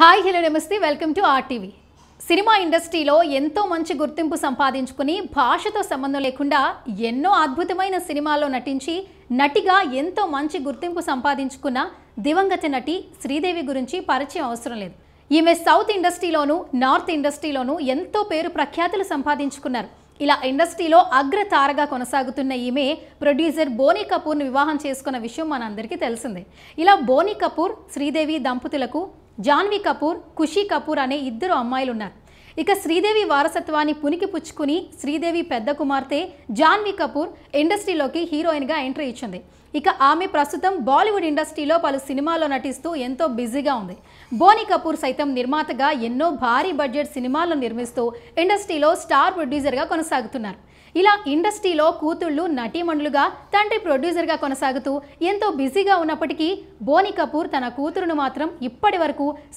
hi hello namaste welcome to RTV cinema ఇండస్ట్రీలో ఎంతో మంచి గుర్తింపు సంపాదించుకుని భాషతో సంబంధం లేకుండా ఎన్నో అద్భుతమైన సినిమాల్లో నటించి నటిగా ఎంతో మంచి గుర్తింపు సంపాదించుకున్న దివంగత నటి శ్రీదేవి గురించి పరిచయం అవసరం లేదు ఈమె సౌత్ ఇండస్ట్రీలోనూ నార్త్ ఇండస్ట్రీలోనూ ఎంతో పేరు ప్రఖ్యాతులు సంపాదించుకున్నారు ఇలా ఇండస్ట్రీలో అగ్రతారగా కొనసాగుతున్న ఈమె ప్రొడ్యూసర్ బోనీ కపూర్ను వివాహం చేసుకున్న విషయం మనందరికీ తెలిసిందే ఇలా బోనీ కపూర్ శ్రీదేవి దంపతులకు జాన్వీ కపూర్ ఖుషీ కపూర్ అనే ఇద్దరు అమ్మాయిలు ఉన్నారు ఇక శ్రీదేవి వారసత్వాన్ని పునికి పుచ్చుకుని శ్రీదేవి పెద్ద కుమార్తె జాన్వి కపూర్ ఇండస్ట్రీలోకి హీరోయిన్గా ఎంట్రీ ఇచ్చింది ఇక ఆమె ప్రస్తుతం బాలీవుడ్ ఇండస్ట్రీలో పలు సినిమాల్లో నటిస్తూ ఎంతో బిజీగా ఉంది బోని కపూర్ సైతం నిర్మాతగా ఎన్నో భారీ బడ్జెట్ సినిమాలను నిర్మిస్తూ ఇండస్ట్రీలో స్టార్ ప్రొడ్యూసర్గా కొనసాగుతున్నారు ఇలా ఇండస్ట్రీలో కూతుళ్ళు నటీమణులుగా తండ్రి ప్రొడ్యూసర్గా కొనసాగుతూ ఎంతో బిజీగా ఉన్నప్పటికీ బోని కపూర్ తన కూతురును మాత్రం ఇప్పటి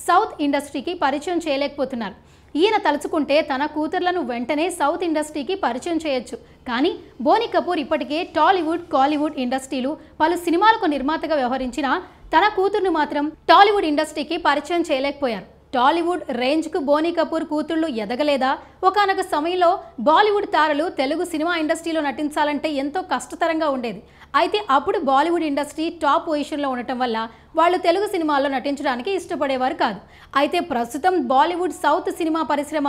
సౌత్ ఇండస్ట్రీకి పరిచయం చేయలేకపోతున్నారు ఈయన తలుచుకుంటే తన కూతుర్లను వెంటనే సౌత్ ఇండస్ట్రీకి పరిచయం చేయొచ్చు కానీ బోని కపూర్ ఇప్పటికే టాలీవుడ్ కాలీవుడ్ ఇండస్ట్రీలు పలు సినిమాలకు నిర్మాతగా వ్యవహరించిన తన కూతుర్ను మాత్రం టాలీవుడ్ ఇండస్ట్రీకి పరిచయం చేయలేకపోయారు టాలీవుడ్ రేంజ్కు బోనీ కపూర్ కూతుళ్ళు ఎదగలేదా ఒకనొక సమయంలో బాలీవుడ్ తారలు తెలుగు సినిమా ఇండస్ట్రీలో నటించాలంటే ఎంతో కష్టతరంగా ఉండేది అయితే అప్పుడు బాలీవుడ్ ఇండస్ట్రీ టాప్ పొజిషన్లో ఉండటం వల్ల వాళ్ళు తెలుగు సినిమాల్లో నటించడానికి ఇష్టపడేవారు కాదు అయితే ప్రస్తుతం బాలీవుడ్ సౌత్ సినిమా పరిశ్రమ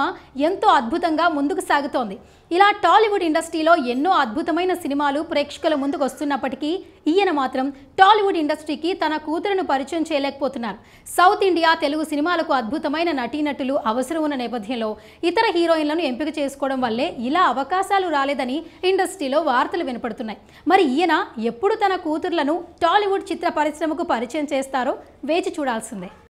ఎంతో అద్భుతంగా ముందుకు సాగుతోంది ఇలా టాలీవుడ్ ఇండస్ట్రీలో ఎన్నో అద్భుతమైన సినిమాలు ప్రేక్షకుల ముందుకు వస్తున్నప్పటికీ ఈయన మాత్రం టాలీవుడ్ ఇండస్ట్రీకి తన కూతురును పరిచయం చేయలేకపోతున్నారు సౌత్ ఇండియా తెలుగు సినిమాలకు అద్భుతమైన నటీనటులు అవసరం ఉన్న నేపథ్యంలో ఇతర హీరోయిన్లను ఎంపిక చేసుకోవడం వల్లే ఇలా అవకాశాలు రాలేదని ఇండస్ట్రీలో వార్తలు వినపడుతున్నాయి మరి ఈయన ఎప్పుడు తన కూతుర్లను టాలీవుడ్ చిత్ర పరిశ్రమకు పరిచయం చేస్తారో వేచి చూడాల్సిందే